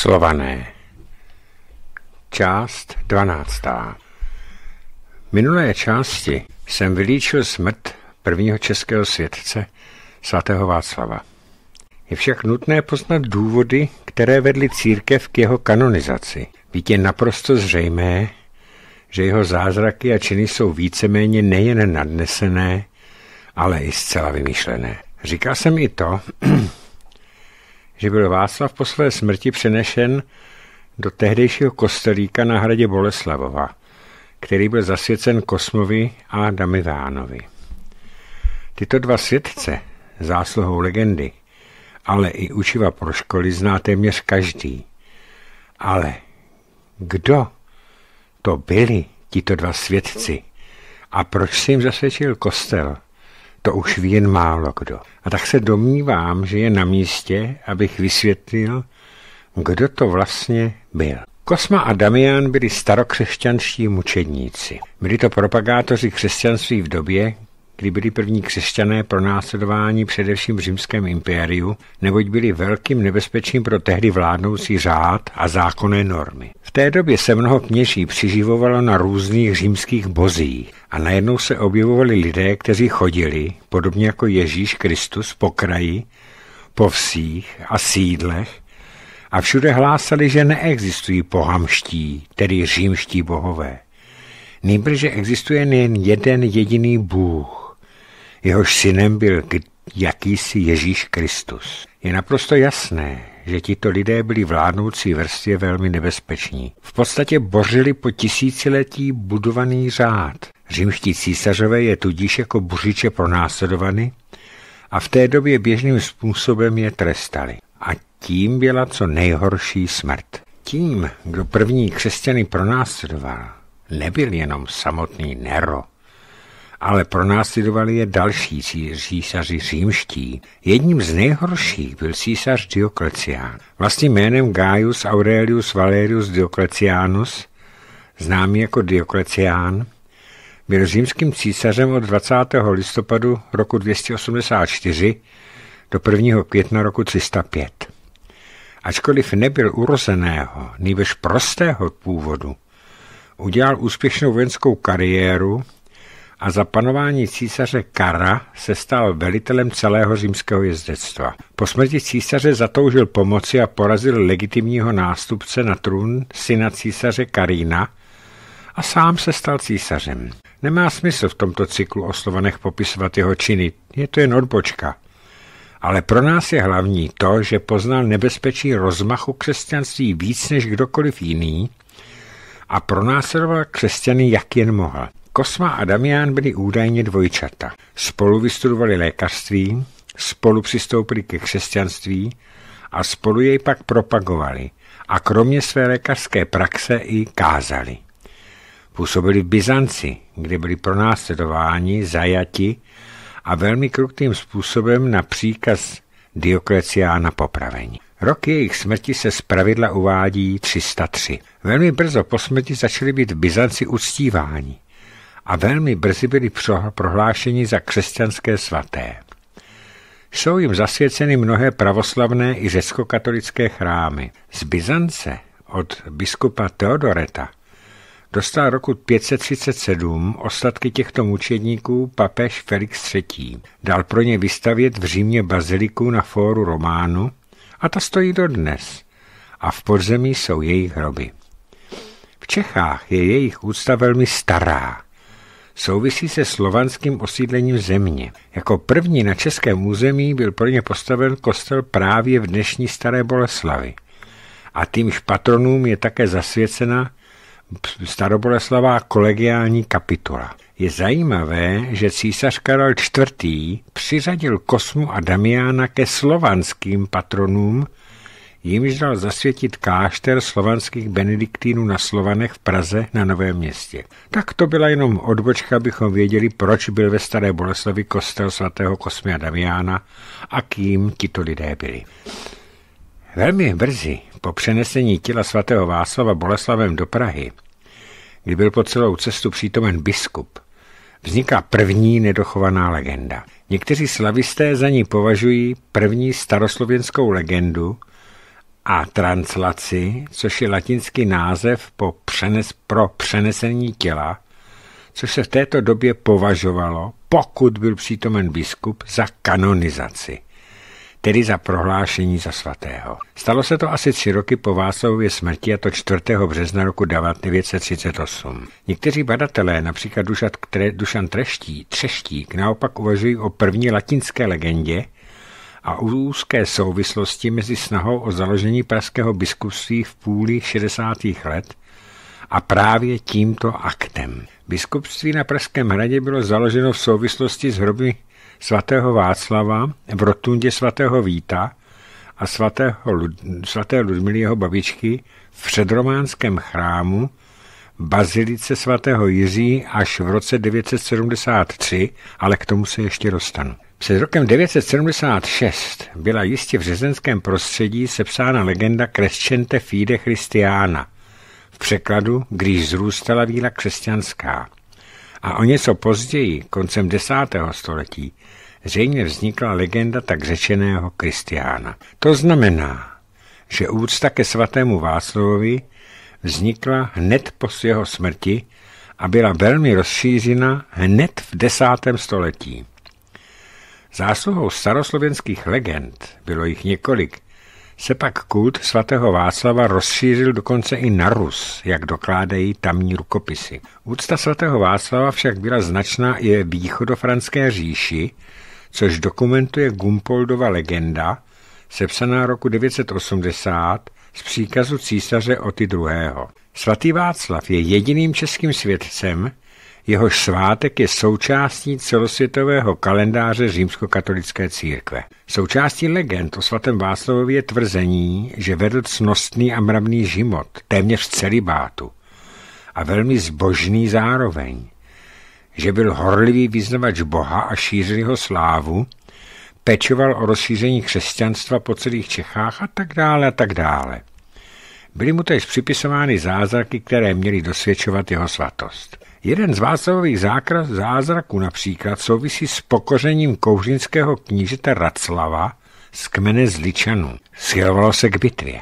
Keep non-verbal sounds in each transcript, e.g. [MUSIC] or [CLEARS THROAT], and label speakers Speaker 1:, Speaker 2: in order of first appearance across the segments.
Speaker 1: Slované. Část 12. Minulé části jsem vylíčil smrt prvního českého světce svatého Václava. Je však nutné poznat důvody, které vedly církev k jeho kanonizaci. Být je naprosto zřejmé, že jeho zázraky a činy jsou víceméně nejen nadnesené, ale i zcela vymýšlené. Říká jsem i to, [CLEARS THROAT] že byl Václav po své smrti přenešen do tehdejšího kostelíka na hradě Boleslavova, který byl zasvěcen Kosmovi a Damivánovi. Tyto dva světce, zásluhou legendy, ale i učiva pro školy zná téměř každý. Ale kdo to byli tito dva světci a proč si jim zasvědčil kostel? to už ví jen málo kdo. A tak se domnívám, že je na místě, abych vysvětlil, kdo to vlastně byl. Kosma a Damian byli starokřesťanští mučedníci. Byli to propagátoři křesťanství v době, kdy byli první křesťané pronásledováni především v římském impériu, neboť byli velkým nebezpečím pro tehdy vládnoucí řád a zákonné normy. V té době se mnoho kněží přiživovalo na různých římských bozích a najednou se objevovali lidé, kteří chodili, podobně jako Ježíš Kristus, po kraji, po vsích a sídlech a všude hlásali, že neexistují pohamští, tedy římští bohové. Nýbrže existuje jen jeden jediný Bůh, jehož synem byl jakýsi Ježíš Kristus. Je naprosto jasné, že tito lidé byli vládnoucí vrstě velmi nebezpeční. V podstatě bořili po tisíciletí budovaný řád. Římští císařové je tudíž jako buřiče pronásledovany a v té době běžným způsobem je trestali. A tím byla co nejhorší smrt. Tím, kdo první křesťany pronásledoval, nebyl jenom samotný Nero, ale pronásledovali je další císaři římští. Jedním z nejhorších byl císař Dioklecián. Vlastním jménem Gaius Aurelius Valerius Dioklecianus, známý jako Dioklecián, byl římským císařem od 20. listopadu roku 284 do 1. května roku 305. Ačkoliv nebyl urozeného, nejbež prostého původu, udělal úspěšnou vojenskou kariéru a za panování císaře Kara se stal velitelem celého římského jezdectva. Po smrti císaře zatoužil pomoci a porazil legitimního nástupce na trůn syna císaře Karína a sám se stal císařem. Nemá smysl v tomto cyklu o Slovanech popisovat jeho činy, je to jen odbočka. Ale pro nás je hlavní to, že poznal nebezpečí rozmachu křesťanství víc než kdokoliv jiný a pronásledoval křesťany, jak jen mohl. Kosma a Damián byli údajně dvojčata. Spolu vystudovali lékařství, spolu přistoupili ke křesťanství a spolu jej pak propagovali a kromě své lékařské praxe i kázali. Působili v Byzanci, kde byli pronásledováni, zajati a velmi krutým způsobem na příkaz Diokleciána popravení. Rok jejich smrti se zpravidla uvádí 303. Velmi brzo po smrti začali být v Byzanci uctíváni a velmi brzy byli prohlášeni za křesťanské svaté. Jsou jim zasvěceny mnohé pravoslavné i řeckokatolické chrámy. Z Byzance od biskupa Teodoreta dostal roku 537 ostatky těchto mučedníků papež Felix III. Dal pro ně vystavět v Římě baziliku na fóru Románu a ta stojí dodnes. A v podzemí jsou jejich hroby. V Čechách je jejich úcta velmi stará souvisí se slovanským osídlením země. Jako první na českém území byl pro ně postaven kostel právě v dnešní Staré Boleslavi. A týmž patronům je také zasvěcena staroboleslavá kolegiální kapitula. Je zajímavé, že císař Karel IV. přiřadil Kosmu a Damiana ke slovanským patronům, jimž dal zasvětit kášter slovanských benediktínů na Slovanech v Praze na Novém městě. Tak to byla jenom odbočka, abychom věděli, proč byl ve Staré Boleslavi kostel svatého Kosmia Damiana a kým tito lidé byli. Velmi brzy po přenesení těla svatého Václava Boleslavem do Prahy, kdy byl po celou cestu přítomen biskup, vzniká první nedochovaná legenda. Někteří slavisté za ní považují první staroslovenskou legendu, a translaci, což je latinský název po přenes, pro přenesení těla, což se v této době považovalo, pokud byl přítomen biskup, za kanonizaci, tedy za prohlášení za svatého. Stalo se to asi tři roky po Vásově smrti, a to 4. března roku 1938. Někteří badatelé, například Dušan Treští, Třeštík, naopak uvažují o první latinské legendě, a úzké souvislosti mezi snahou o založení pražského biskupství v půli 60. let a právě tímto aktem. Biskupství na Pražském hradě bylo založeno v souvislosti s hroby svatého Václava v rotundě svatého Víta a svatého, svaté Ludmily jeho babičky v předrománském chrámu bazilice svatého Jiří až v roce 973, ale k tomu se ještě dostanu. Před rokem 976 byla jistě v řezenském prostředí sepsána legenda Crescente fide Christiana, v překladu, když zrůstala víra křesťanská. A o něco později, koncem 10. století, zřejmě vznikla legenda tak řečeného Kristiána. To znamená, že úcta ke svatému Václavovi vznikla hned po jeho smrti a byla velmi rozšířena hned v desátém století. Zásluhou staroslovenských legend, bylo jich několik, se pak kult svatého Václava rozšířil dokonce i na Rus, jak dokládají tamní rukopisy. Úcta svatého Václava však byla značná i ve východofranské říši, což dokumentuje Gumpoldova legenda, sepsaná roku 980, z příkazu císaře Oty II. Svatý Václav je jediným českým světcem, jehož svátek je součástí celosvětového kalendáře římskokatolické církve. Součástí legend o svatém Václavovi je tvrzení, že vedl cnostný a mravný život, téměř Bátu, a velmi zbožný zároveň, že byl horlivý vyznavač Boha a šířil jeho slávu, pečoval o rozšíření křesťanstva po celých Čechách a tak dále a tak dále. Byly mu tež připisovány zázraky, které měly dosvědčovat jeho svatost. Jeden z Václavových zázraků například souvisí s pokořením kouřinského knížete Raclava z kmene Zličanů. Schylovalo se k bitvě.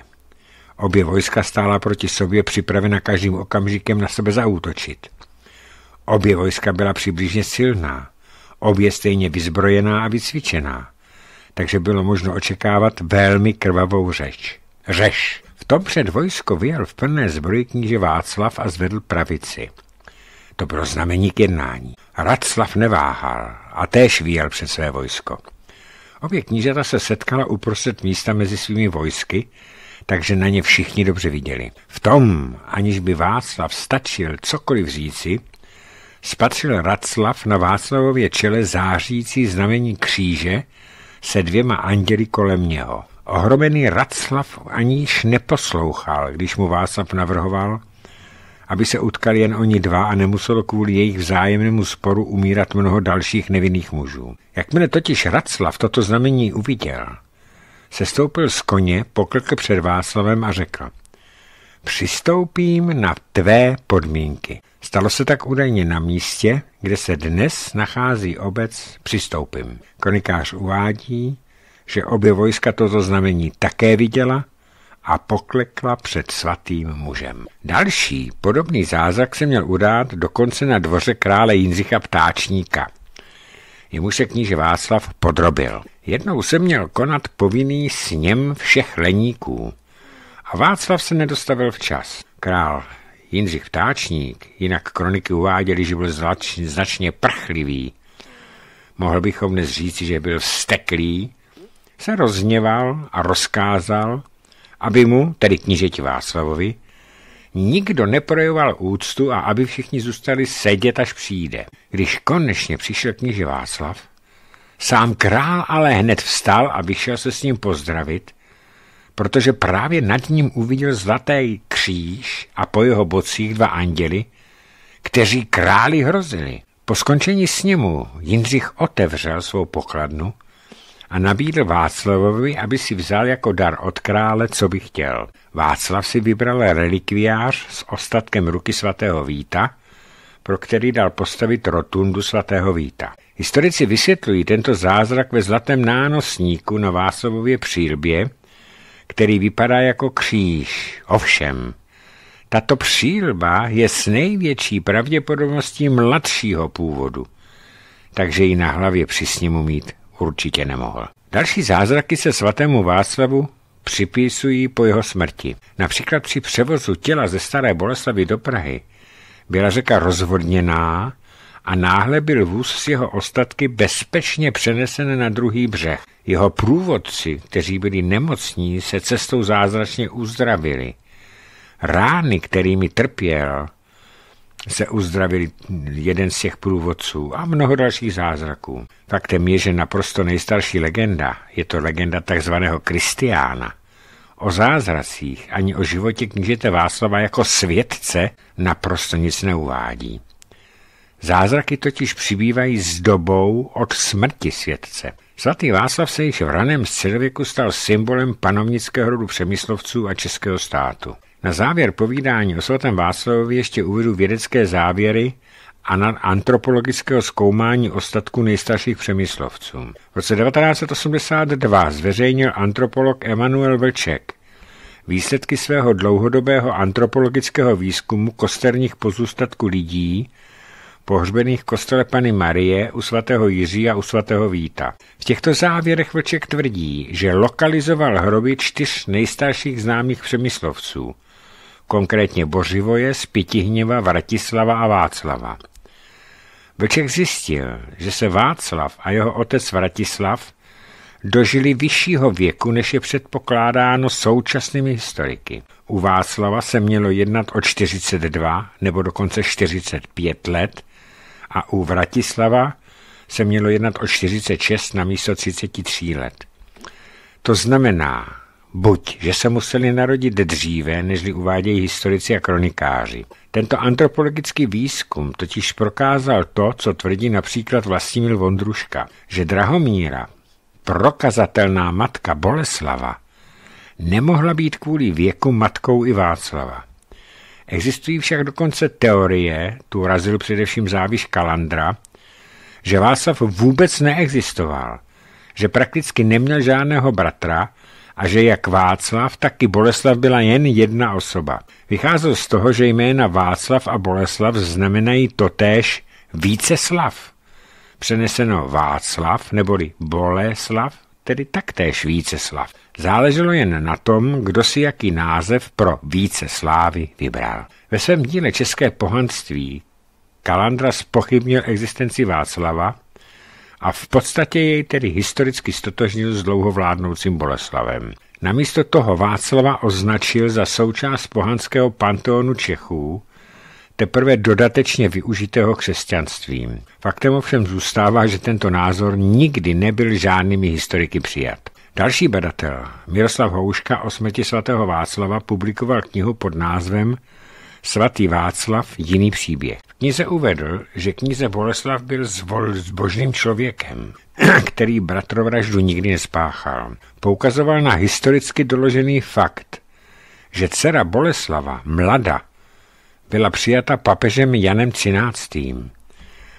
Speaker 1: Obě vojska stála proti sobě připravena každým okamžikem na sebe zaútočit. Obě vojska byla přibližně silná, obě stejně vyzbrojená a vycvičená, takže bylo možno očekávat velmi krvavou řeč. Řeš! Tom před vojsko vyjel v plné zbroji kníže Václav a zvedl pravici. To bylo znamení k jednání. Radslav neváhal a též vyjel před své vojsko. Obě knížata se setkala uprostřed místa mezi svými vojsky, takže na ně všichni dobře viděli. V tom, aniž by Václav stačil cokoliv říci, spatřil Radslav na Václavově čele zářící znamení kříže se dvěma anděli kolem něho. Ohromený Raclav aniž neposlouchal, když mu Václav navrhoval, aby se utkali jen oni dva a nemuselo kvůli jejich vzájemnému sporu umírat mnoho dalších nevinných mužů. Jakmile totiž Raclav toto znamení uviděl, se stoupil z koně, poklkl před Václavem a řekl Přistoupím na tvé podmínky. Stalo se tak údajně na místě, kde se dnes nachází obec Přistoupím. Konikář uvádí, že obě vojska toto znamení také viděla a poklekla před svatým mužem. Další podobný zázrak se měl udát dokonce na dvoře krále Jindřicha Ptáčníka. Jemu se kníže Václav podrobil. Jednou se měl konat povinný sněm všech leníků. A Václav se nedostavil včas. Král Jindřich Ptáčník, jinak kroniky uváděly, že byl značně prchlivý. Mohl bychom dnes říci, že byl steklý, se rozněval a rozkázal, aby mu, tedy kněžeti Václavovi, nikdo neprojoval úctu a aby všichni zůstali sedět, až přijde. Když konečně přišel kněže Václav, sám král ale hned vstal a vyšel se s ním pozdravit, protože právě nad ním uviděl zlatý kříž a po jeho bocích dva anděli, kteří králi hrozili. Po skončení sněmu Jindřich otevřel svou pokladnu a nabídl Václavovi, aby si vzal jako dar od krále, co by chtěl. Václav si vybral relikviář s ostatkem ruky svatého Víta, pro který dal postavit rotundu svatého Víta. Historici vysvětlují tento zázrak ve zlatém nánosníku na Václavově přírbě, který vypadá jako kříž. Ovšem, tato přírba je s největší pravděpodobností mladšího původu, takže ji na hlavě při sněmu mít určitě nemohl. Další zázraky se svatému Václavu připisují po jeho smrti. Například při převozu těla ze Staré Boleslavy do Prahy byla řeka rozvodněná a náhle byl vůz s jeho ostatky bezpečně přenesen na druhý břeh. Jeho průvodci, kteří byli nemocní, se cestou zázračně uzdravili. Rány, kterými trpěl, se uzdravil jeden z těch průvodců a mnoho dalších zázraků. Faktem je, že naprosto nejstarší legenda, je to legenda takzvaného Kristiána, o zázracích ani o životě knížete Václava jako světce naprosto nic neuvádí. Zázraky totiž přibývají s dobou od smrti světce. Svatý Václav se již v raném středověku stal symbolem panovnického rodu přemyslovců a českého státu. Na závěr povídání o svatém Václavovi ještě uvedu vědecké závěry a na antropologického zkoumání ostatků nejstarších přemyslovců. V roce 1982 zveřejnil antropolog Emanuel Vlček výsledky svého dlouhodobého antropologického výzkumu kosterních pozůstatků lidí, pohřbených v kostele Pany Marie u svatého Jiří a u svatého Víta. V těchto závěrech Vlček tvrdí, že lokalizoval hroby čtyř nejstarších známých přemyslovců – konkrétně Bořivoje, Spitihněva, Vratislava a Václava. Vlček zjistil, že se Václav a jeho otec Vratislav dožili vyššího věku, než je předpokládáno současnými historiky. U Václava se mělo jednat o 42 nebo dokonce 45 let a u Vratislava se mělo jednat o 46 na místo 33 let. To znamená, buď, že se museli narodit dříve, nežli uvádějí historici a kronikáři. Tento antropologický výzkum totiž prokázal to, co tvrdí například Vlastimil Vondruška, že Drahomíra, prokazatelná matka Boleslava, nemohla být kvůli věku matkou i Václava. Existují však dokonce teorie, tu razil především záviš Kalandra, že Václav vůbec neexistoval, že prakticky neměl žádného bratra a že jak Václav, tak i Boleslav byla jen jedna osoba. Vycházel z toho, že jména Václav a Boleslav znamenají totéž více slav. Přeneseno Václav neboli Boleslav, tedy taktéž Víceslav. Záleželo jen na tom, kdo si jaký název pro Víceslávy vybral. Ve svém díle České pohanství Kalandra spochybnil existenci Václava, a v podstatě jej tedy historicky stotožnil s dlouhovládnoucím Boleslavem. Namísto toho Václava označil za součást pohanského panteonu Čechů, teprve dodatečně využitého křesťanstvím. Faktem ovšem zůstává, že tento názor nikdy nebyl žádnými historiky přijat. Další badatel, Miroslav Houška o smrti svatého Václava, publikoval knihu pod názvem Svatý Václav jiný příběh. V knize uvedl, že knize Boleslav byl zvol zbožným člověkem, [CLEARS THROAT] který bratrovraždu nikdy nespáchal. Poukazoval na historicky doložený fakt, že dcera Boleslava, mlada, byla přijata papežem Janem XIII.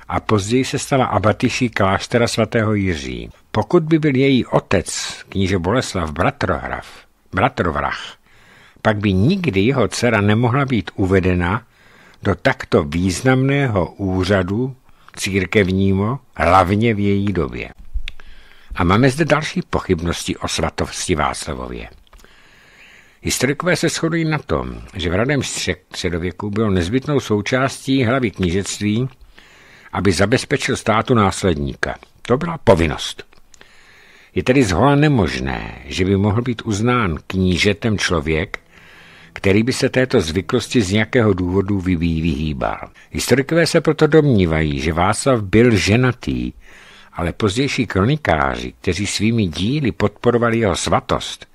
Speaker 1: a později se stala abatiší kláštera svatého Jiří. Pokud by byl její otec, kníže Boleslav bratrohrav, Bratrovrach, pak by nikdy jeho dcera nemohla být uvedena do takto významného úřadu církevního, hlavně v její době. A máme zde další pochybnosti o svatosti Václavově. Historikové se shodují na tom, že v radém středověku bylo nezbytnou součástí hlavy knížectví, aby zabezpečil státu následníka. To byla povinnost. Je tedy zhola nemožné, že by mohl být uznán knížetem člověk, který by se této zvyklosti z nějakého důvodu vyvíjí vyhýbal. Historikové se proto domnívají, že Václav byl ženatý, ale pozdější kronikáři, kteří svými díly podporovali jeho svatost,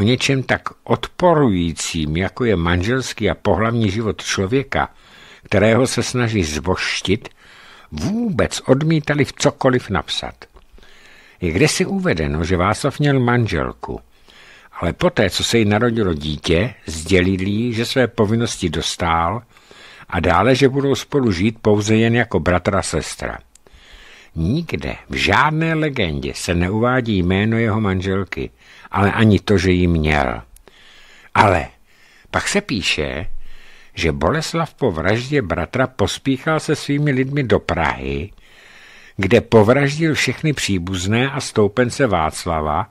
Speaker 1: o něčem tak odporujícím, jako je manželský a pohlavní život člověka, kterého se snaží zvoštit, vůbec odmítali v cokoliv napsat. Je kde si uvedeno, že Václav měl manželku – ale poté, co se jí narodilo dítě, sdělil jí, že své povinnosti dostál a dále, že budou spolu žít pouze jen jako bratra a sestra. Nikde, v žádné legendě se neuvádí jméno jeho manželky, ale ani to, že jí měl. Ale pak se píše, že Boleslav po vraždě bratra pospíchal se svými lidmi do Prahy, kde povraždil všechny příbuzné a stoupence Václava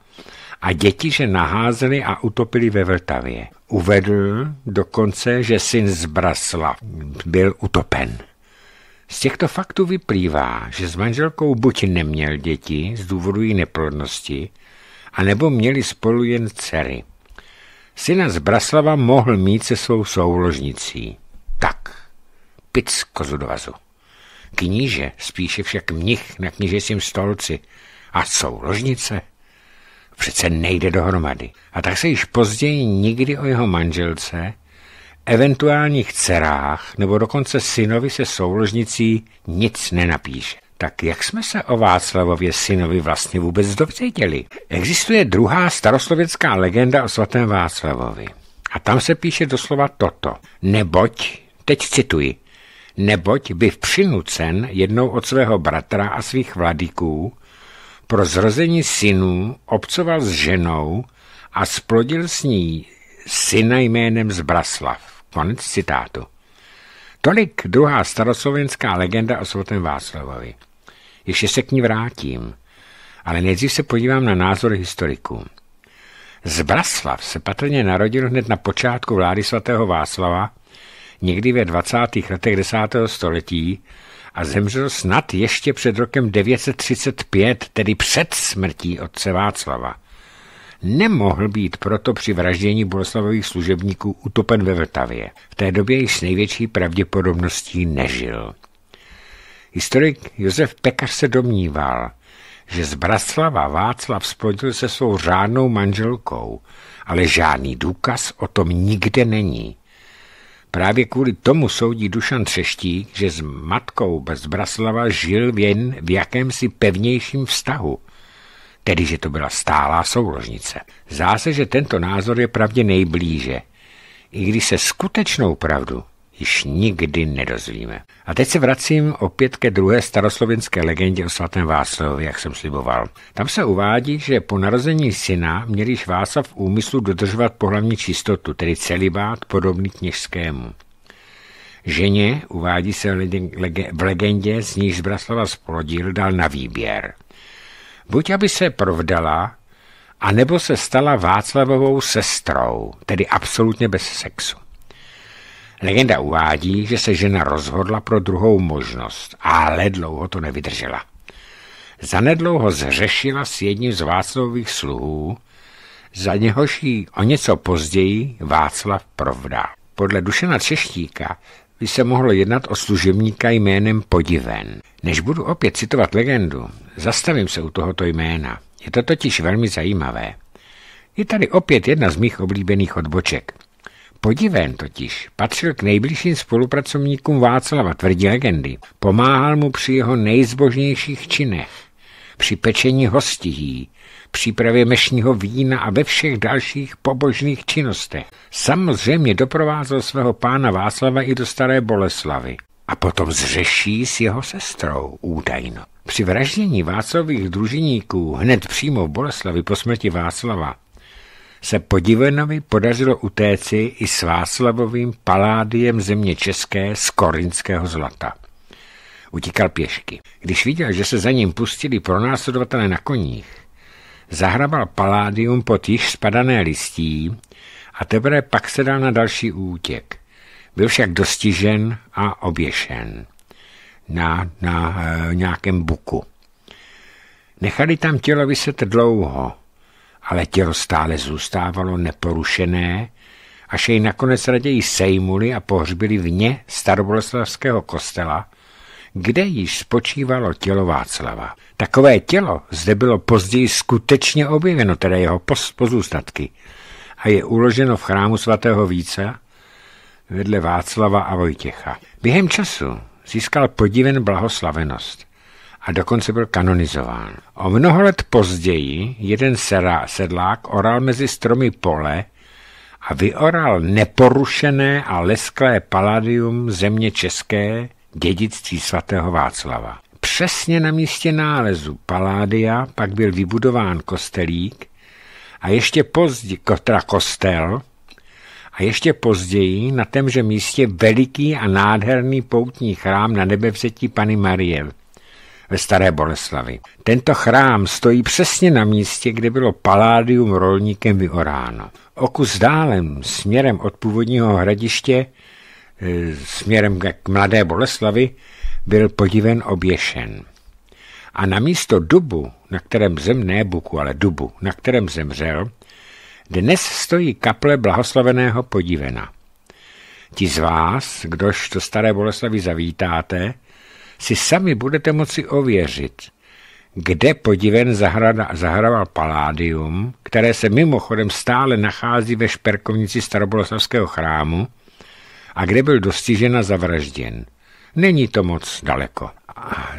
Speaker 1: a děti, že naházeli a utopili ve Vltavě. Uvedl dokonce, že syn z Braslav byl utopen. Z těchto faktů vyplývá, že s manželkou buď neměl děti z důvodu její neplodnosti, anebo měli spolu jen dcery. Syna z Braslava mohl mít se svou souložnicí. Tak, pic kozu do vazu. Kníže, spíše však mnich na knížecím stolci. A souložnice? Přece nejde dohromady. A tak se již později nikdy o jeho manželce, eventuálních dcerách nebo dokonce synovi se souložnicí nic nenapíše. Tak jak jsme se o Václavově synovi vlastně vůbec dověděli? Existuje druhá staroslověcká legenda o svatém Václavovi. A tam se píše doslova toto. Neboť, teď cituji, neboť by přinucen jednou od svého bratra a svých vladiků pro zrození synů obcoval s ženou a splodil s ní syna jménem Zbraslav. Konec citátu. Tolik druhá staroslovenská legenda o svatém Václavovi. Ještě se k ní vrátím, ale nejdřív se podívám na názor historiků. Zbraslav se patrně narodil hned na počátku vlády svatého Václava, někdy ve 20. letech 10. století, a zemřel snad ještě před rokem 935, tedy před smrtí otce Václava. Nemohl být proto při vraždění Boleslavových služebníků utopen ve Vltavě. V té době již s největší pravděpodobností nežil. Historik Josef Pekař se domníval, že z Braslava Václav splodil se svou řádnou manželkou, ale žádný důkaz o tom nikde není. Právě kvůli tomu soudí Dušan Třeštík, že s matkou Bezbraslava žil jen v jakémsi pevnějším vztahu, tedy že to byla stálá souložnice. Zdá se, že tento názor je pravdě nejblíže, i když se skutečnou pravdu již nikdy nedozvíme. A teď se vracím opět ke druhé staroslovenské legendě o svatém Václavovi, jak jsem sliboval. Tam se uvádí, že po narození syna měl již Václav v úmyslu dodržovat pohlavní čistotu, tedy celibát podobný kněžskému. Ženě, uvádí se v legendě, z níž Zbraslava splodil, dal na výběr. Buď aby se provdala, anebo se stala Václavovou sestrou, tedy absolutně bez sexu. Legenda uvádí, že se žena rozhodla pro druhou možnost, ale dlouho to nevydržela. Zanedlouho zřešila s jedním z Václavových sluhů, za něhož jí o něco později Václav provdá. Podle Dušena Češtíka by se mohlo jednat o služebníka jménem Podiven. Než budu opět citovat legendu, zastavím se u tohoto jména. Je to totiž velmi zajímavé. Je tady opět jedna z mých oblíbených odboček – Podivem totiž patřil k nejbližším spolupracovníkům Václava, tvrdí legendy. Pomáhal mu při jeho nejzbožnějších činech, při pečení hostihí, přípravě mešního vína a ve všech dalších pobožných činnostech. Samozřejmě doprovázel svého pána Václava i do Staré Boleslavy a potom zřeší s jeho sestrou údajno. Při vraždění Václavých družiníků hned přímo v Boleslavi po smrti Václava se podivenovi podařilo utéci i s Václavovým paládiem země české z korinského zlata. Utíkal pěšky. Když viděl, že se za ním pustili pronásledovatelé na koních, zahrabal paládium pod již spadané listí a teprve pak se dal na další útěk. Byl však dostižen a oběšen na, na e, nějakém buku. Nechali tam tělo vyset dlouho, ale tělo stále zůstávalo neporušené, až jej nakonec raději sejmuli a pohřbili vně staroboleslavského kostela, kde již spočívalo tělo Václava. Takové tělo zde bylo později skutečně objeveno, teda jeho pozůstatky, a je uloženo v chrámu svatého Více vedle Václava a Vojtěcha. Během času získal podiven blahoslavenost a dokonce byl kanonizován. O mnoho let později jeden sedlák oral mezi stromy pole a vyoral neporušené a lesklé paladium země české dědictví svatého Václava. Přesně na místě nálezu Paládia pak byl vybudován kostelík a ještě později, kotra kostel, a ještě později na témže místě veliký a nádherný poutní chrám na nebevřetí Pany Marie, ve Staré Boleslavi. Tento chrám stojí přesně na místě, kde bylo paládium rolníkem vyoráno. Okus dálem, směrem od původního hradiště, e, směrem k Mladé Boleslavi, byl podiven oběšen. A na místo dubu, na kterém zem, ne buku, ale dubu, na kterém zemřel, dnes stojí kaple blahoslaveného podivena. Ti z vás, kdož do Staré Boleslavy zavítáte, si sami budete moci ověřit, kde podiven zahrada, zahrával Paládium, které se mimochodem stále nachází ve šperkovnici staroboloslavského chrámu a kde byl dostižen a zavražděn. Není to moc daleko.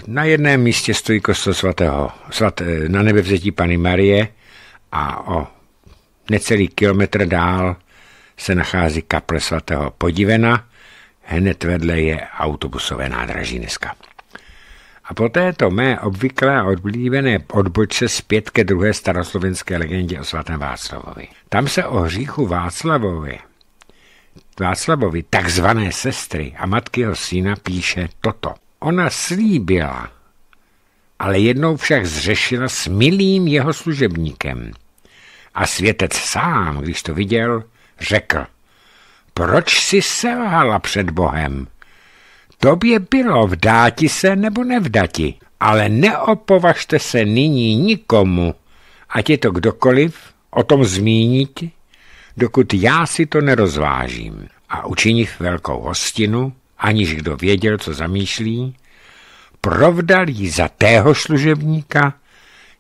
Speaker 1: Na jedném místě stojí kostel svatého, svat, eh, na nebevzetí Pany Marie a o necelý kilometr dál se nachází kaple svatého Podivena, hned vedle je autobusové nádraží dneska. A po této mé obvyklé odblívené odbočce zpět ke druhé staroslovenské legendě o svatém Václavovi. Tam se o hříchu Václavovi, Václavovi takzvané sestry a matky jeho syna píše toto. Ona slíbila, ale jednou však zřešila s milým jeho služebníkem. A světec sám, když to viděl, řekl, proč si selhala před Bohem? Tobě bylo vdáti se nebo nevdati, ale neopovažte se nyní nikomu, ať je to kdokoliv, o tom zmínit, dokud já si to nerozvážím a učinit velkou hostinu, aniž kdo věděl, co zamýšlí, provdal ji za tého služebníka,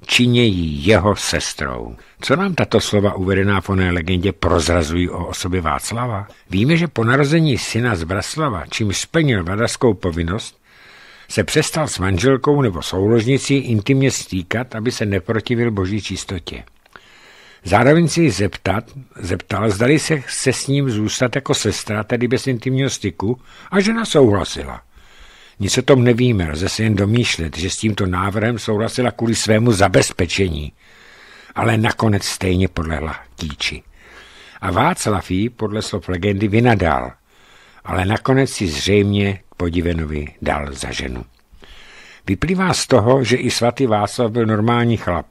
Speaker 1: činějí jeho sestrou. Co nám tato slova uvedená v oné legendě prozrazují o osobě Václava? Víme, že po narození syna z Braslava, čím splnil vladařskou povinnost, se přestal s manželkou nebo souložnicí intimně stýkat, aby se neprotivil boží čistotě. Zároveň si zeptat, zeptal, zdali se, se s ním zůstat jako sestra, tedy bez intimního styku, a žena souhlasila. Nic o tom nevíme, lze si jen domýšlet, že s tímto návrhem souhlasila kvůli svému zabezpečení, ale nakonec stejně podlehla tíči. A Václav jí podle slov legendy vynadal, ale nakonec si zřejmě podivenovi dal za ženu. Vyplývá z toho, že i svatý Václav byl normální chlap.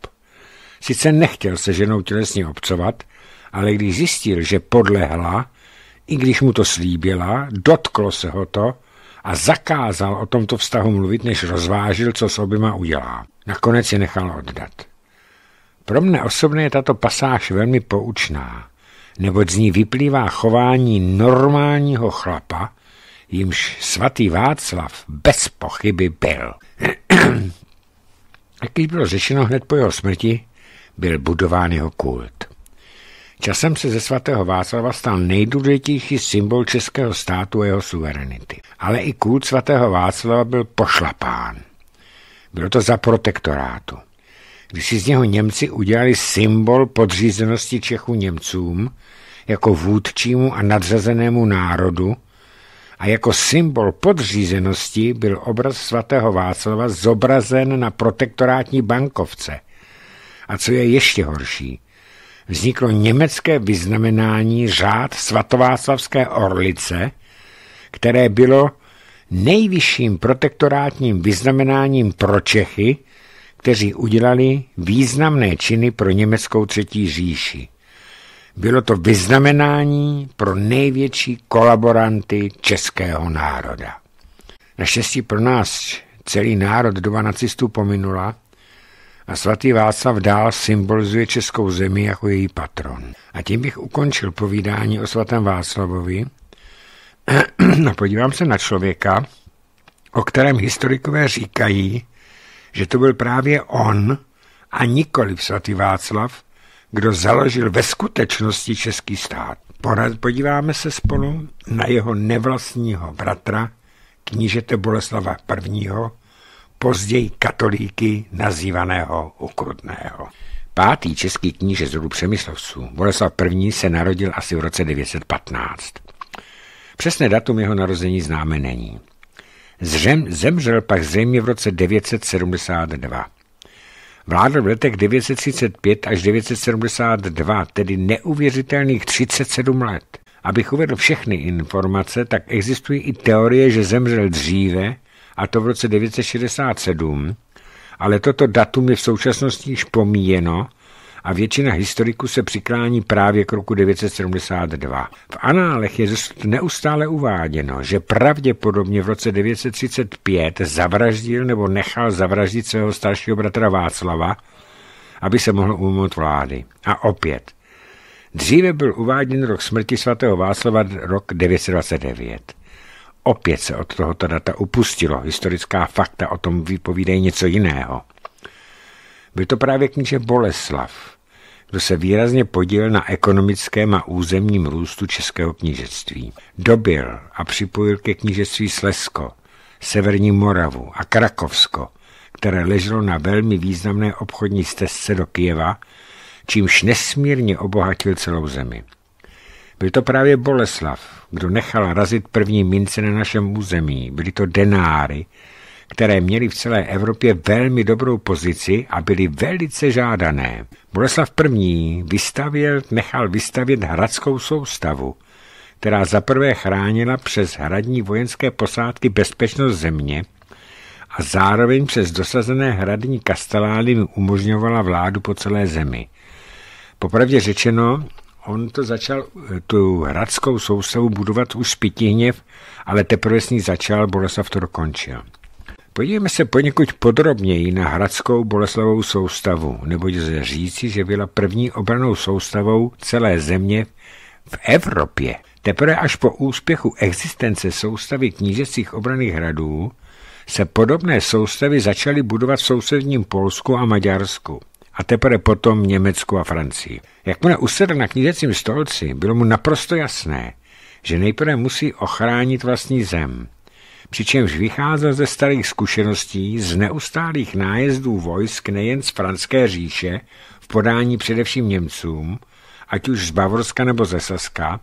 Speaker 1: Sice nechtěl se ženou tělesně obcovat, ale když zjistil, že podlehla, i když mu to slíbila, dotklo se ho to a zakázal o tomto vztahu mluvit, než rozvážil, co s oběma udělá. Nakonec je nechal oddat. Pro mne osobně je tato pasáž velmi poučná, neboť z ní vyplývá chování normálního chlapa, jimž svatý Václav bez pochyby byl. Jak [CLEARS THROAT] již bylo řešeno hned po jeho smrti, byl budován jeho kult. Časem se ze svatého Václava stal nejdůležitější symbol českého státu a jeho suverenity. Ale i kult svatého Václava byl pošlapán. Bylo to za protektorátu. Když si z něho Němci udělali symbol podřízenosti Čechů Němcům, jako vůdčímu a nadřazenému národu, a jako symbol podřízenosti byl obraz svatého Václava zobrazen na protektorátní bankovce. A co je ještě horší – vzniklo německé vyznamenání řád svatováclavské orlice, které bylo nejvyšším protektorátním vyznamenáním pro Čechy, kteří udělali významné činy pro německou třetí říši. Bylo to vyznamenání pro největší kolaboranty českého národa. Naštěstí pro nás celý národ doba nacistů pominula a svatý Václav dál symbolizuje českou zemi jako její patron. A tím bych ukončil povídání o svatém Václavovi [CLEARS THROAT] a podívám se na člověka, o kterém historikové říkají, že to byl právě on a nikoli svatý Václav, kdo založil ve skutečnosti český stát. podíváme se spolu na jeho nevlastního bratra, knížete Boleslava I., později katolíky nazývaného ukrudného. Pátý český kníže z rodu Přemyslovců, Boleslav I. se narodil asi v roce 915. Přesné datum jeho narození známe není. Zřem, zemřel pak zřejmě v roce 972. Vládl v letech 935 až 972, tedy neuvěřitelných 37 let. Abych uvedl všechny informace, tak existují i teorie, že zemřel dříve, a to v roce 967, ale toto datum je v současnosti již pomíjeno a většina historiků se přiklání právě k roku 972. V análech je neustále uváděno, že pravděpodobně v roce 935 zavraždil nebo nechal zavraždit svého staršího bratra Václava, aby se mohl umout vlády. A opět, dříve byl uváděn rok smrti svatého Václava rok 929. Opět se od tohoto data upustilo, historická fakta o tom vypovídají něco jiného. Byl to právě kníže Boleslav, kdo se výrazně podílel na ekonomickém a územním růstu českého knížectví. Dobil a připojil ke knížectví Slezsko, Severní Moravu a Krakovsko, které leželo na velmi významné obchodní stezce do Kijeva, čímž nesmírně obohatil celou zemi. Byl to právě Boleslav, kdo nechal razit první mince na našem území. Byly to denáry, které měly v celé Evropě velmi dobrou pozici a byly velice žádané. Boleslav I. Vystavěl, nechal vystavět hradskou soustavu, která zaprvé chránila přes hradní vojenské posádky bezpečnost země a zároveň přes dosazené hradní kastelány umožňovala vládu po celé zemi. Popravdě řečeno, on to začal, eh, tu hradskou soustavu budovat už v ale teprve s ní začal, Boleslav to dokončil. Podívejme se poněkud podrobněji na hradskou Boleslavou soustavu, neboť se říci, že byla první obranou soustavou celé země v Evropě. Teprve až po úspěchu existence soustavy knížecích obraných hradů se podobné soustavy začaly budovat v sousedním Polsku a Maďarsku a teprve potom Německu a Francii. Jakmile usedl na knížecím stolci, bylo mu naprosto jasné, že nejprve musí ochránit vlastní zem, přičemž vycházel ze starých zkušeností z neustálých nájezdů vojsk nejen z Franské říše v podání především Němcům, ať už z Bavorska nebo ze Saska,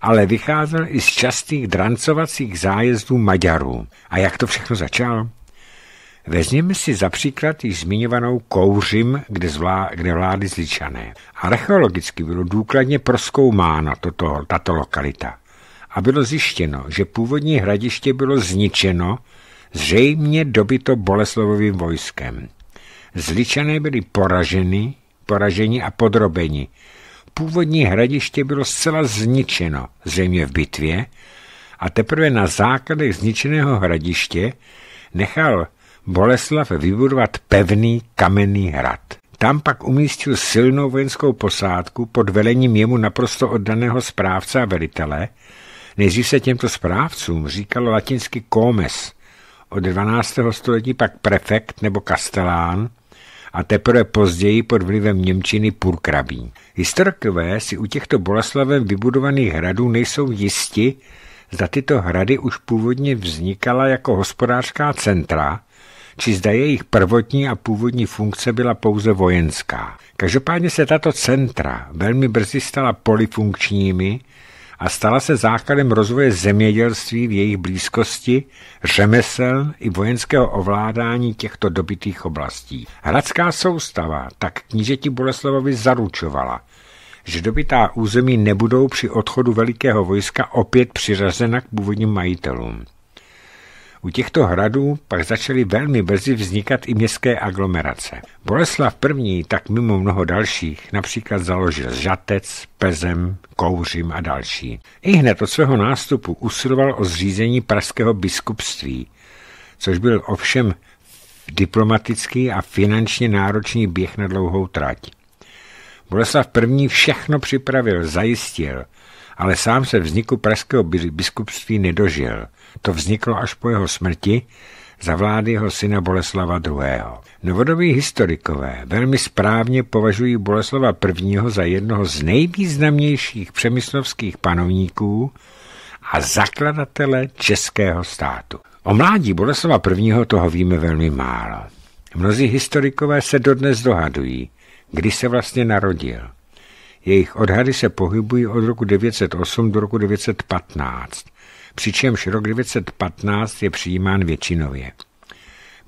Speaker 1: ale vycházel i z častých drancovacích zájezdů Maďarů. A jak to všechno začalo? Vezměme si za příklad již zmiňovanou Kouřim, kde, zvlá, kde vlády zličané. Archeologicky bylo důkladně proskoumána toto, tato lokalita a bylo zjištěno, že původní hradiště bylo zničeno, zřejmě dobyto Boleslovovým vojskem. Zličané byli poraženi, poraženi a podrobeni. Původní hradiště bylo zcela zničeno, zřejmě v bitvě, a teprve na základech zničeného hradiště nechal Boleslav vybudovat pevný kamenný hrad. Tam pak umístil silnou vojenskou posádku pod velením jemu naprosto oddaného správce a velitele. Nejdřív se těmto správcům říkalo latinsky komes, od 12. století pak prefekt nebo kastelán a teprve později pod vlivem Němčiny purkrabí. Historikové si u těchto Boleslavem vybudovaných hradů nejsou jisti, zda tyto hrady už původně vznikala jako hospodářská centra, či zda jejich prvotní a původní funkce byla pouze vojenská. Každopádně se tato centra velmi brzy stala polifunkčními a stala se základem rozvoje zemědělství v jejich blízkosti, řemesel i vojenského ovládání těchto dobitých oblastí. Hradská soustava tak knížeti Boleslavovi zaručovala, že dobytá území nebudou při odchodu velikého vojska opět přiřazena k původním majitelům. U těchto hradů pak začaly velmi brzy vznikat i městské aglomerace. Boleslav I. tak mimo mnoho dalších například založil Žatec, Pezem, Kouřim a další. I hned od svého nástupu usiloval o zřízení pražského biskupství, což byl ovšem diplomatický a finančně náročný běh na dlouhou trať. Boleslav I. všechno připravil, zajistil – ale sám se vzniku pražského biskupství nedožil. To vzniklo až po jeho smrti za vlády jeho syna Boleslava II. Novodobí historikové velmi správně považují Boleslava I. za jednoho z nejvýznamnějších přemyslovských panovníků a zakladatele českého státu. O mládí Boleslava I. toho víme velmi málo. Mnozí historikové se dodnes dohadují, kdy se vlastně narodil. Jejich odhady se pohybují od roku 908 do roku 915, přičemž rok 915 je přijímán většinově.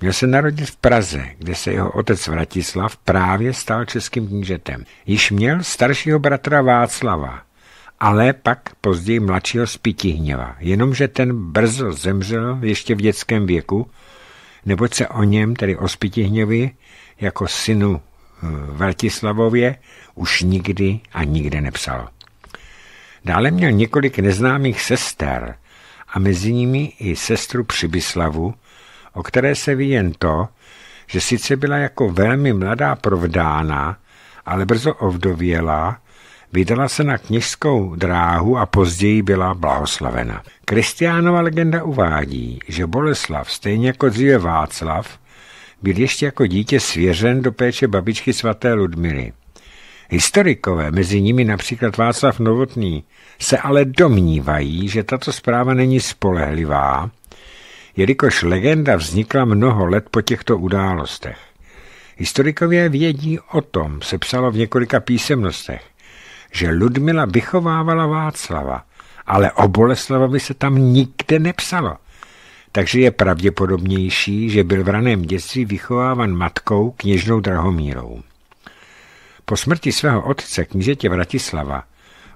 Speaker 1: Měl se narodit v Praze, kde se jeho otec Vratislav právě stal českým knížetem. Již měl staršího bratra Václava, ale pak později mladšího z Pitihněva, jenomže ten brzo zemřel ještě v dětském věku, neboť se o něm, tedy o Spitihněvi, jako synu Veltislavově už nikdy a nikde nepsal. Dále měl několik neznámých sester a mezi nimi i sestru Přibyslavu, o které se ví jen to, že sice byla jako velmi mladá provdána, ale brzo ovdověla, vydala se na kněžskou dráhu a později byla blahoslavena. Kristiánova legenda uvádí, že Boleslav, stejně jako dříve Václav, byl ještě jako dítě svěřen do péče babičky svaté Ludmily. Historikové, mezi nimi například Václav Novotný, se ale domnívají, že tato zpráva není spolehlivá, jelikož legenda vznikla mnoho let po těchto událostech. Historikové vědí o tom, se psalo v několika písemnostech, že Ludmila vychovávala Václava, ale o Boleslavovi se tam nikde nepsalo takže je pravděpodobnější, že byl v raném dětství vychovávan matkou kněžnou Drahomírou. Po smrti svého otce, knížetě Vratislava,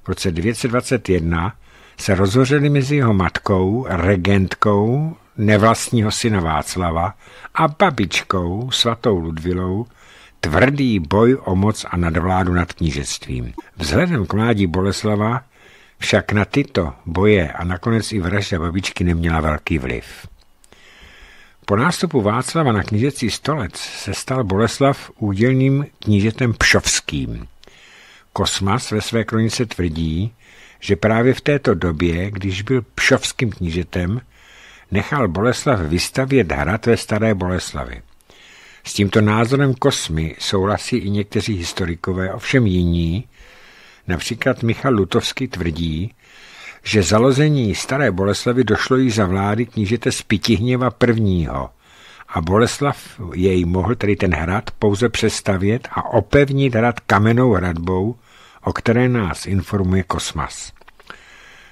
Speaker 1: v roce 921 se rozhořeli mezi jeho matkou, regentkou nevlastního syna Václava a babičkou, svatou Ludvilou, tvrdý boj o moc a nadvládu nad knížectvím. Vzhledem k mládí Boleslava však na tyto boje a nakonec i vražda babičky neměla velký vliv. Po nástupu Václava na knížecí stolec se stal Boleslav údělným knížetem Pšovským. Kosmas ve své kronice tvrdí, že právě v této době, když byl Pšovským knížetem, nechal Boleslav vystavět hrad ve Staré Boleslavi. S tímto názorem kosmy souhlasí i někteří historikové, ovšem jiní, například Michal Lutovský tvrdí, že zalození staré Boleslavy došlo jí za vlády knížete Pitihněva prvního a Boleslav jej mohl tedy ten hrad pouze přestavět a opevnit hrad kamennou hradbou, o které nás informuje Kosmas.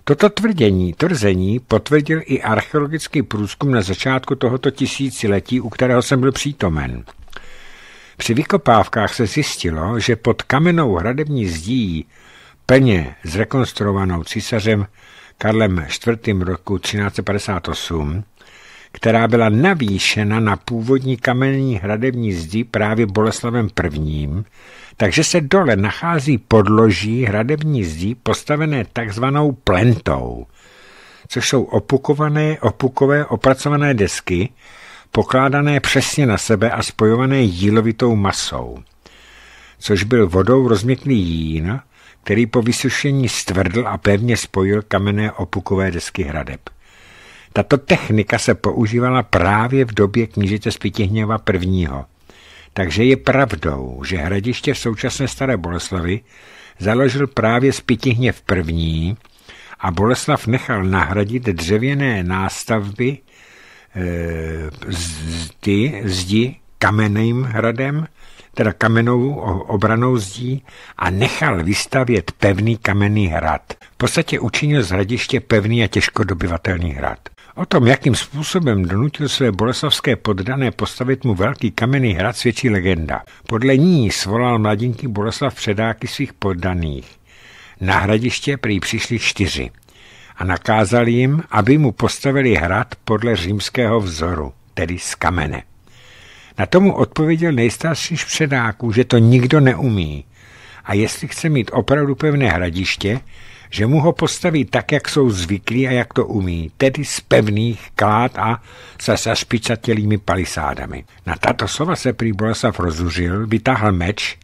Speaker 1: Toto tvrdění, tvrzení potvrdil i archeologický průzkum na začátku tohoto tisíciletí, u kterého jsem byl přítomen. Při vykopávkách se zjistilo, že pod kamennou hradební zdí plně zrekonstruovanou císařem Karlem IV. roku 1358, která byla navýšena na původní kamenní hradební zdi právě Boleslavem I., takže se dole nachází podloží hradební zdi postavené takzvanou plentou, což jsou opukované, opukové opracované desky, pokládané přesně na sebe a spojované jílovitou masou, což byl vodou rozměklý jín, který po vysušení stvrdl a pevně spojil kamenné opukové desky hradeb. Tato technika se používala právě v době knížete Spitihněva I. Takže je pravdou, že hradiště v současné Staré Boleslavi založil právě Spitihněv I. a Boleslav nechal nahradit dřevěné nástavby e, zdi, zdi kamenným hradem, teda kamenovou obranou zdí, a nechal vystavět pevný kamenný hrad. V podstatě učinil z hradiště pevný a těžko dobyvatelný hrad. O tom, jakým způsobem donutil své boleslavské poddané postavit mu velký kamenný hrad, svědčí legenda. Podle ní svolal mladinky Boleslav předáky svých poddaných. Na hradiště prý přišli čtyři a nakázal jim, aby mu postavili hrad podle římského vzoru, tedy z kamene. Na tomu odpověděl nejstarší z předáků, že to nikdo neumí. A jestli chce mít opravdu pevné hradiště, že mu ho postaví tak, jak jsou zvyklí a jak to umí, tedy z pevných klád a se zašpicatělými palisádami. Na tato slova se prý Bolesav rozužil, vytáhl meč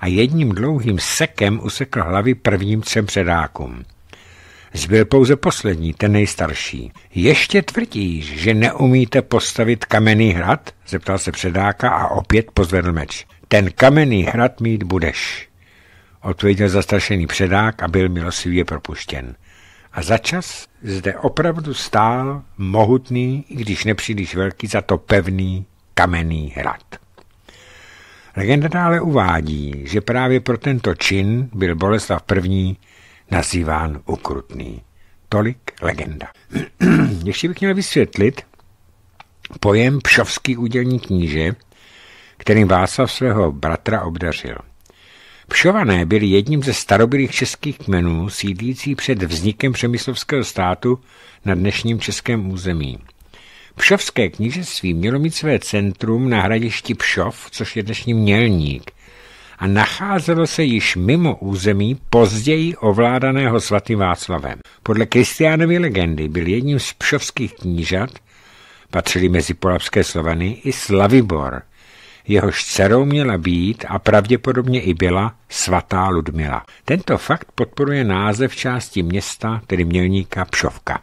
Speaker 1: a jedním dlouhým sekem usekl hlavy prvním třem předákům. Zbyl pouze poslední, ten nejstarší. Ještě tvrdíš, že neumíte postavit kamenný hrad? Zeptal se předáka a opět pozvedl meč. Ten kamenný hrad mít budeš. Odpověděl zastrašený předák a byl milosivě propuštěn. A začas zde opravdu stál mohutný, i když nepříliš velký, za to pevný kamenný hrad. Legenda dále uvádí, že právě pro tento čin byl Boleslav I nazýván ukrutný. Tolik legenda. [CLEARS THROAT] Ještě bych měl vysvětlit pojem pšovský údělní kníže, kterým Václav svého bratra obdařil. Pšované byli jedním ze starobylých českých kmenů sídlící před vznikem Přemyslovského státu na dnešním českém území. Pšovské knížectví mělo mít své centrum na hradišti Pšov, což je dnešní Mělník – a nacházelo se již mimo území později ovládaného svatým Václavem. Podle Kristiánovy legendy byl jedním z pšovských knížat, patřili mezi polapské Slovany, i Slavibor. Jehož dcerou měla být a pravděpodobně i byla svatá Ludmila. Tento fakt podporuje název části města, tedy mělníka Pšovka.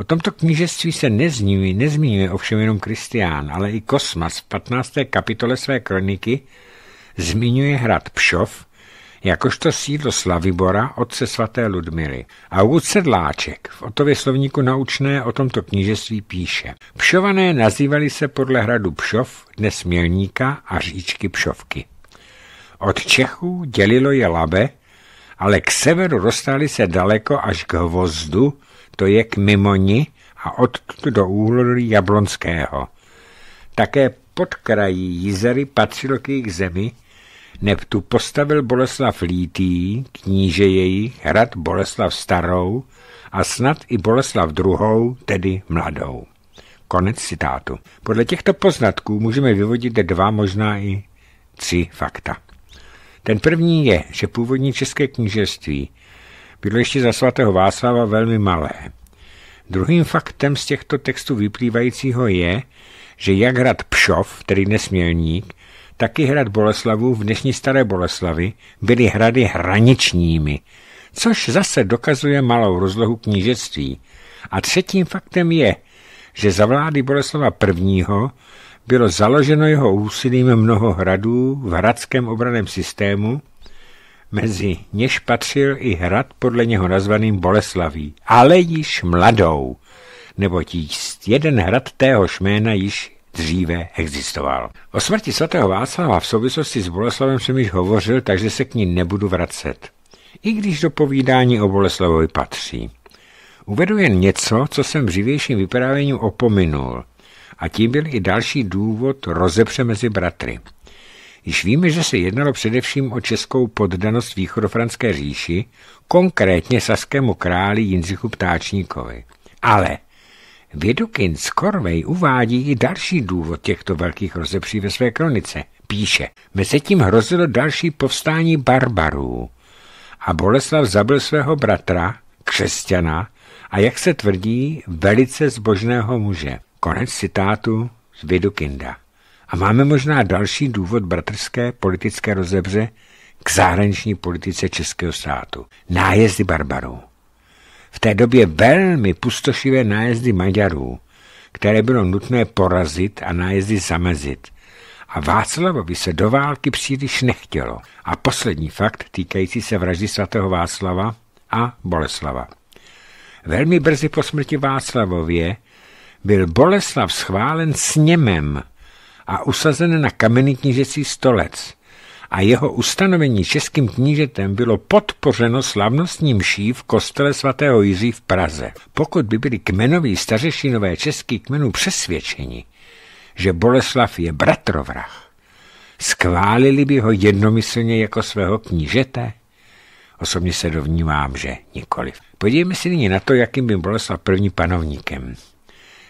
Speaker 1: O tomto knížectví se nezmiňuje, nezmiňuje ovšem jenom Kristián, ale i Kosmas v 15. kapitole své kroniky zmiňuje hrad Pšov jakožto sídlo Slavibora, otce svaté Ludmily. A Sedláček v Otově slovníku naučné o tomto knížeství píše. Pšované nazývali se podle hradu Pšov, dnes Mělníka a říčky Pšovky. Od Čechů dělilo je Labe, ale k severu dostali se daleko až k Hvozdu, to je k Mimoni a odtud do úhlí Jablonského. Také pod krají jízery patřilo k jejich zemi, Neptu postavil Boleslav Lítý, kníže jejich, hrad Boleslav Starou a snad i Boleslav II, tedy Mladou. Konec citátu. Podle těchto poznatků můžeme vyvodit dva, možná i tři fakta. Ten první je, že původní české knížeství bylo ještě za svatého Václava velmi malé. Druhým faktem z těchto textů vyplývajícího je, že jak hrad Pšov, tedy nesmělník, taky hrad Boleslavu v dnešní Staré Boleslavi byly hrady hraničními, což zase dokazuje malou rozlohu knížectví. A třetím faktem je, že za vlády Boleslava I. bylo založeno jeho úsilím mnoho hradů v hradském obraném systému, mezi něž patřil i hrad podle něho nazvaným Boleslaví, ale již mladou, neboť jeden hrad téhož jména již dříve existoval. O smrti svatého Václava v souvislosti s Boleslavem jsem již hovořil, takže se k ní nebudu vracet. I když do povídání o Boleslavovi patří. Uvedu jen něco, co jsem dřívějším vyprávěním opominul. A tím byl i další důvod rozepře mezi bratry. Již víme, že se jednalo především o českou poddanost východofranské říši, konkrétně saskému králi Jindřichu Ptáčníkovi. Ale Vidukin z Korvej uvádí i další důvod těchto velkých rozepří ve své kronice. Píše, mezitím hrozilo další povstání barbarů a Boleslav zabil svého bratra, křesťana, a jak se tvrdí, velice zbožného muže. Konec citátu z Vidukinda. A máme možná další důvod bratrské politické rozebře k zahraniční politice Českého státu. Nájezdy barbarů v té době velmi pustošivé nájezdy Maďarů, které bylo nutné porazit a nájezdy zamezit. A Václavovi se do války příliš nechtělo. A poslední fakt týkající se vraždy svatého Václava a Boleslava. Velmi brzy po smrti Václavově byl Boleslav schválen sněmem a usazen na kamenný knížecí stolec a jeho ustanovení českým knížetem bylo podpořeno slavnostním ší v kostele svatého Jiří v Praze. Pokud by byli kmenoví stařešinové český kmenů přesvědčeni, že Boleslav je bratrovrah, skválili by ho jednomyslně jako svého knížete? Osobně se dovnímám, že nikoliv. Podívejme se nyní na to, jakým by Boleslav první panovníkem.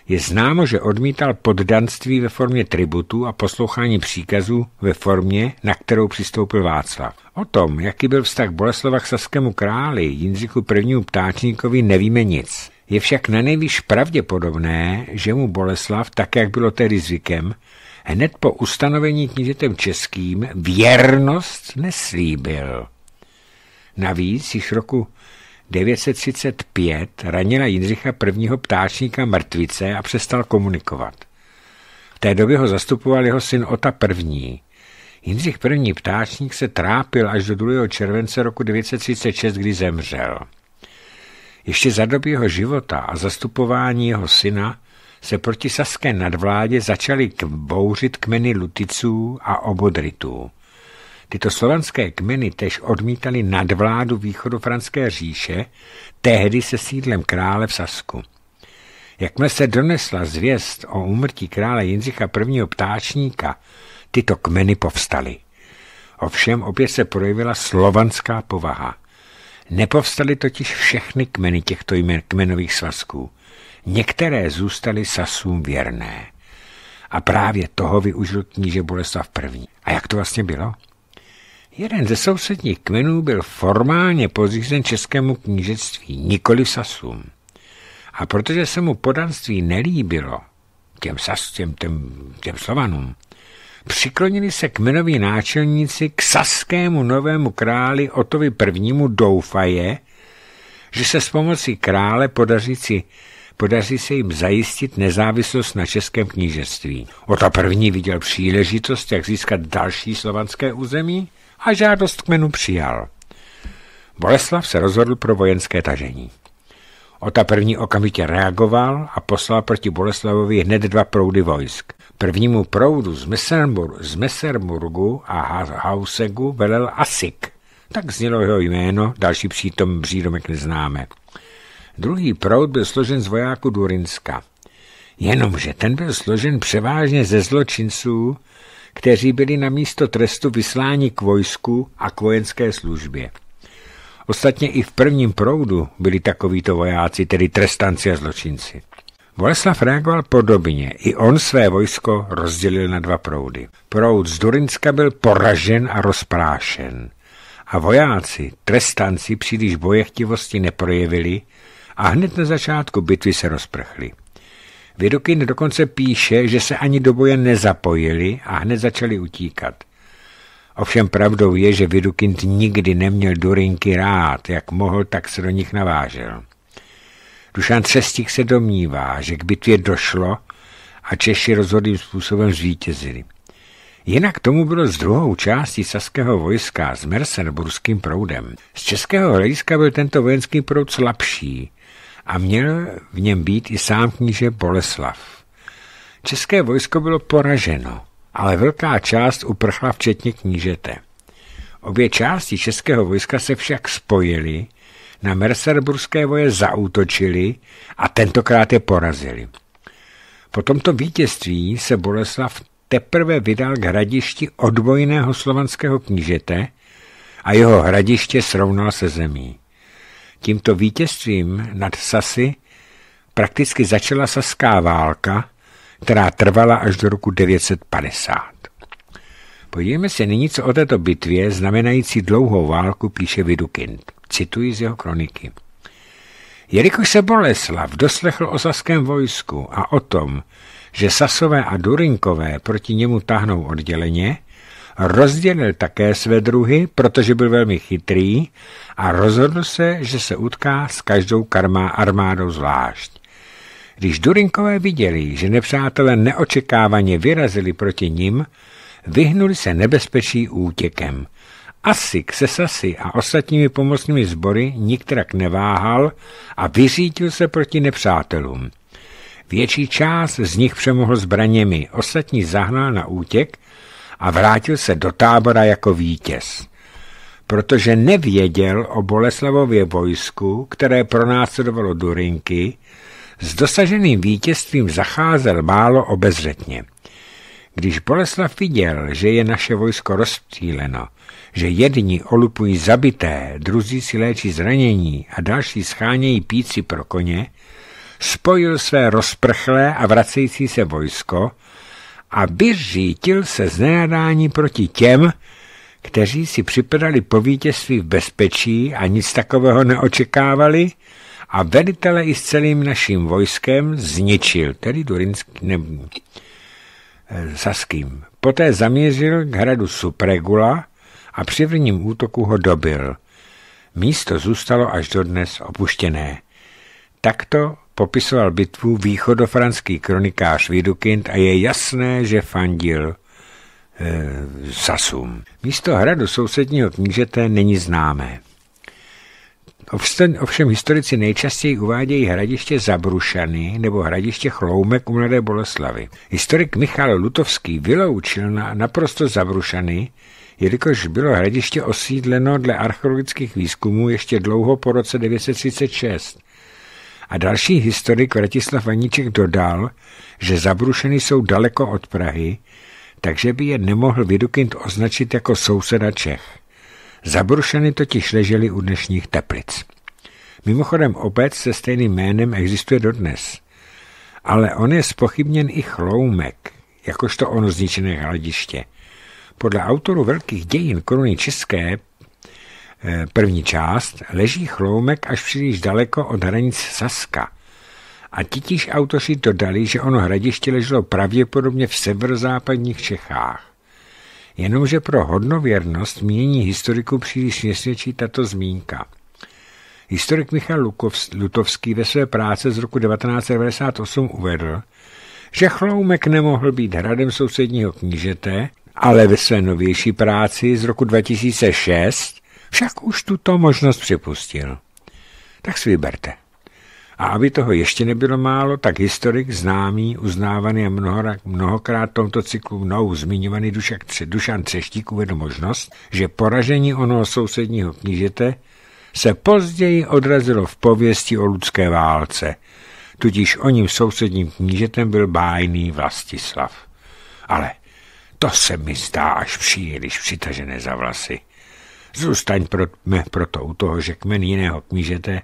Speaker 1: Je známo, že odmítal poddanství ve formě tributu a poslouchání příkazů ve formě, na kterou přistoupil Václav. O tom, jaký byl vztah Boleslava k saskému králi Jindřichu I. Ptáčníkovi, nevíme nic. Je však na nejvíc pravděpodobné, že mu Boleslav, tak jak bylo tedy zvykem, hned po ustanovení knížetem českým věrnost neslíbil. Navíc již roku 935 ranila Jindřicha prvního ptáčníka mrtvice a přestal komunikovat. V té době ho zastupoval jeho syn Ota I. Jindřich první ptáčník se trápil až do 2. července roku 936, kdy zemřel. Ještě za doby jeho života a zastupování jeho syna se proti saské nadvládě začaly bouřit kmeny luticů a obodritů. Tyto slovanské kmeny tež odmítali nadvládu Franské říše, tehdy se sídlem krále v Sasku. Jakmile se donesla zvěst o úmrtí krále Jindřicha I. ptáčníka, tyto kmeny povstaly. Ovšem opět se projevila slovanská povaha. Nepovstaly totiž všechny kmeny těchto jmen, kmenových svazků. Některé zůstaly sasům věrné. A právě toho využil kníže Boleslav I. A jak to vlastně bylo? Jeden ze sousedních kmenů byl formálně pozřízen českému knížectví, nikoli Sasům. A protože se mu podanství nelíbilo, těm sas, těm, těm, těm slovanům, přiklonili se kmenoví náčelníci k saskému novému králi Otovi I. doufaje, že se s pomocí krále podaří, si, podaří se jim zajistit nezávislost na českém knížectví. Ota první viděl příležitost, jak získat další slovanské území a žádost kmenu přijal. Boleslav se rozhodl pro vojenské tažení. Ota první okamžitě reagoval a poslal proti Boleslavovi hned dva proudy vojsk. Prvnímu proudu z, Messermur, z Messermurgu a Hausegu velel Asik. Tak znělo jeho jméno, další přítom přídomek neznáme. Druhý proud byl složen z vojáků Durinska. Jenomže ten byl složen převážně ze zločinců, kteří byli na místo trestu vysláni k vojsku a k vojenské službě. Ostatně i v prvním proudu byli takovýto vojáci, tedy trestanci a zločinci. Boleslav reagoval podobně. I on své vojsko rozdělil na dva proudy. Proud z Durinska byl poražen a rozprášen. A vojáci, trestanci, příliš bojechtivosti neprojevili a hned na začátku bitvy se rozprchli. Vidukin dokonce píše, že se ani do boje nezapojili a hned začali utíkat. Ovšem pravdou je, že Vidukint nikdy neměl Durinky rád, jak mohl, tak se do nich navážel. Dušan Třestík se domnívá, že k bitvě došlo a Češi rozhodným způsobem zvítězili. Jinak tomu bylo s druhou částí saského vojska s Mersenburským proudem. Z českého hlediska byl tento vojenský proud slabší, a měl v něm být i sám kníže Boleslav. České vojsko bylo poraženo, ale velká část uprchla včetně knížete. Obě části českého vojska se však spojily, na Merserburské voje zaútočili a tentokrát je porazili. Po tomto vítězství se Boleslav teprve vydal k hradišti odbojného slovanského knížete a jeho hradiště srovnal se zemí. Tímto vítězstvím nad Sasy prakticky začala saská válka, která trvala až do roku 950. Podívejme se nyní, co o této bitvě, znamenající dlouhou válku, píše Vidukind. Cituji z jeho kroniky. Jelikož se Boleslav doslechl o saském vojsku a o tom, že Sasové a Durinkové proti němu tahnou odděleně, Rozdělil také své druhy, protože byl velmi chytrý a rozhodl se, že se utká s každou karmá armádou zvlášť. Když Durinkové viděli, že nepřátelé neočekávaně vyrazili proti ním, vyhnuli se nebezpečí útěkem. Asik se Sasy a ostatními pomocnými sbory nikterak neváhal a vyřítil se proti nepřátelům. Větší část z nich přemohl zbraněmi, ostatní zahnal na útěk a vrátil se do tábora jako vítěz. Protože nevěděl o Boleslavově vojsku, které pronásledovalo Durinky, s dosaženým vítězstvím zacházel málo obezřetně. Když Boleslav viděl, že je naše vojsko rozptýleno, že jedni olupují zabité, druzí si léčí zranění a další schánějí píci pro koně, spojil své rozprchlé a vracející se vojsko aby řítil se znenadání proti těm, kteří si připadali po vítězství v bezpečí a nic takového neočekávali, a velitele i s celým naším vojskem zničil, tedy Durinský, ne, eh, Saským. Poté zamířil k hradu Supregula a při vrním útoku ho dobil. Místo zůstalo až dodnes opuštěné. Takto popisoval bitvu východofranský kronikář Vidukind a je jasné, že fandil e, eh, Sasum. Místo hradu sousedního knížete není známé. ovšem historici nejčastěji uvádějí hradiště Zabrušany nebo hradiště Chloumek u Mladé Boleslavy. Historik Michal Lutovský vyloučil na naprosto Zabrušany, jelikož bylo hradiště osídleno dle archeologických výzkumů ještě dlouho po roce 936. A další historik Vratislav Vaníček dodal, že Zabrušeny jsou daleko od Prahy, takže by je nemohl Vidukind označit jako souseda Čech. Zabrušeny totiž ležely u dnešních teplic. Mimochodem obec se stejným jménem existuje dodnes. Ale on je spochybněn i chloumek, jakožto ono zničené hladiště. Podle autoru velkých dějin koruny české Eh, první část, leží chloumek až příliš daleko od hranic Saska. A titíž autoři dodali, že ono hradiště leželo pravděpodobně v severozápadních Čechách. Jenomže pro hodnověrnost mění historiku příliš nesvědčí tato zmínka. Historik Michal Lutovský ve své práce z roku 1998 uvedl, že chloumek nemohl být hradem sousedního knížete, ale ve své novější práci z roku 2006 však už tuto možnost připustil. Tak si vyberte. A aby toho ještě nebylo málo, tak historik známý, uznávaný a mnohokrát v tomto cyklu mnou zmiňovaný Dušak, Dušan Třeštík uvedl možnost, že poražení onoho sousedního knížete se později odrazilo v pověsti o ludské válce, tudíž o ním sousedním knížetem byl bájný Vlastislav. Ale to se mi zdá až příliš přitažené za vlasy – Zůstaň pro, me, proto u toho, že kmen jiného knížete,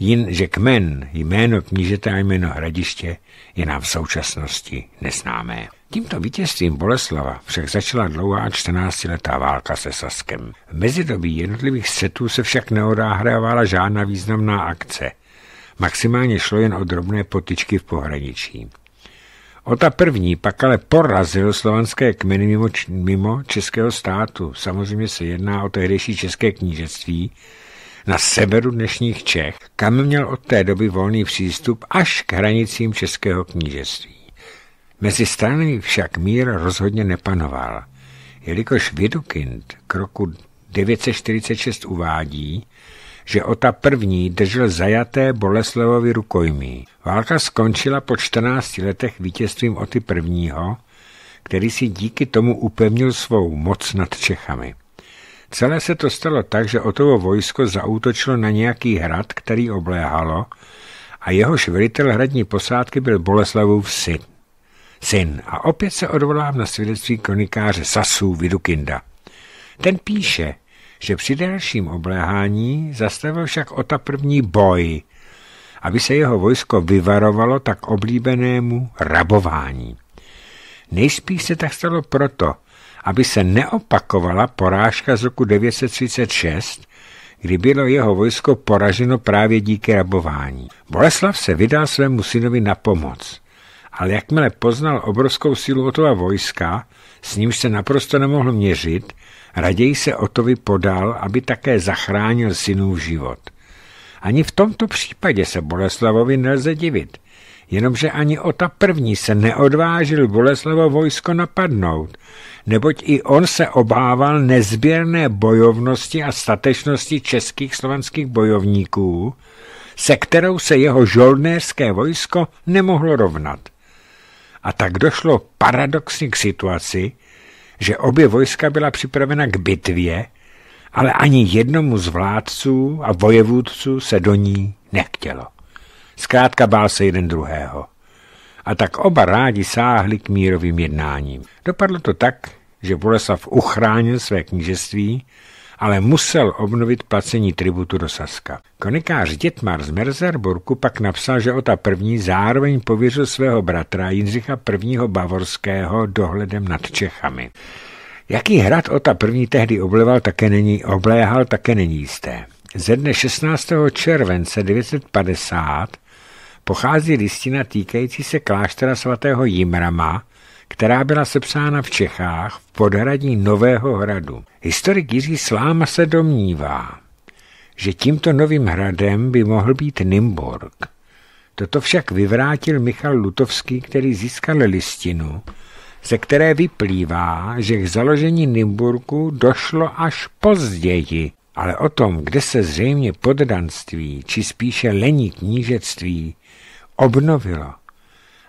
Speaker 1: jin, že kmen, jméno knížete a jméno hradiště je nám v současnosti neznámé. Tímto vítězstvím Boleslava však začala dlouhá 14-letá válka se Saskem. V mezidobí jednotlivých setů se však neodáhrávala žádná významná akce. Maximálně šlo jen o drobné potičky v pohraničí. O ta první pak ale porazil slovanské kmeny mimo, mimo českého státu. Samozřejmě se jedná o tehdejší české knížectví na severu dnešních Čech, kam měl od té doby volný přístup až k hranicím českého knížectví. Mezi stranami však mír rozhodně nepanoval, jelikož Vidukind k roku 946 uvádí, že ota první držel zajaté Boleslavovi rukojmí. Válka skončila po 14 letech vítězstvím oty prvního, který si díky tomu upevnil svou moc nad Čechami. Celé se to stalo tak, že Otovo vojsko zaútočilo na nějaký hrad, který obléhalo, a jehož velitel hradní posádky byl Boleslavův syn. Syn. A opět se odvolám na svědectví kronikáře Sasů Vidukinda. Ten píše, že při dalším obléhání zastavil však Ota první boj, aby se jeho vojsko vyvarovalo tak oblíbenému rabování. Nejspíš se tak stalo proto, aby se neopakovala porážka z roku 936, kdy bylo jeho vojsko poraženo právě díky rabování. Boleslav se vydal svému synovi na pomoc, ale jakmile poznal obrovskou sílu Otova vojska, s nímž se naprosto nemohl měřit, Raději se Otovi podal, aby také zachránil synův život. Ani v tomto případě se Boleslavovi nelze divit, jenomže ani Ota první se neodvážil Boleslavo vojsko napadnout, neboť i on se obával nezběrné bojovnosti a statečnosti českých slovanských bojovníků, se kterou se jeho žoldnéřské vojsko nemohlo rovnat. A tak došlo paradoxně k situaci, že obě vojska byla připravena k bitvě, ale ani jednomu z vládců a vojevůdců se do ní nechtělo. Zkrátka bál se jeden druhého. A tak oba rádi sáhli k mírovým jednáním. Dopadlo to tak, že Boleslav uchránil své knížeství ale musel obnovit placení tributu do Saska. Konikář Dětmar z Merzerburku pak napsal, že Ota I. zároveň pověřil svého bratra Jindřicha I. Bavorského dohledem nad Čechami. Jaký hrad Ota I. tehdy obleval, také není, obléhal, také není jisté. Ze dne 16. července 950 pochází listina týkající se kláštera svatého Jimrama, která byla sepsána v Čechách v podhradí Nového hradu. Historik Jiří Sláma se domnívá, že tímto novým hradem by mohl být Nymburk. Toto však vyvrátil Michal Lutovský, který získal listinu, ze které vyplývá, že k založení Nymburku došlo až později. Ale o tom, kde se zřejmě poddanství, či spíše lení knížectví, obnovilo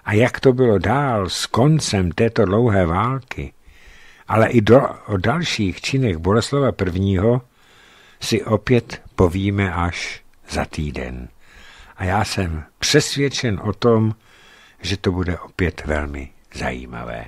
Speaker 1: a jak to bylo dál s koncem této dlouhé války, ale i do, o dalších činech Boleslava I. si opět povíme až za týden. A já jsem přesvědčen o tom, že to bude opět velmi zajímavé.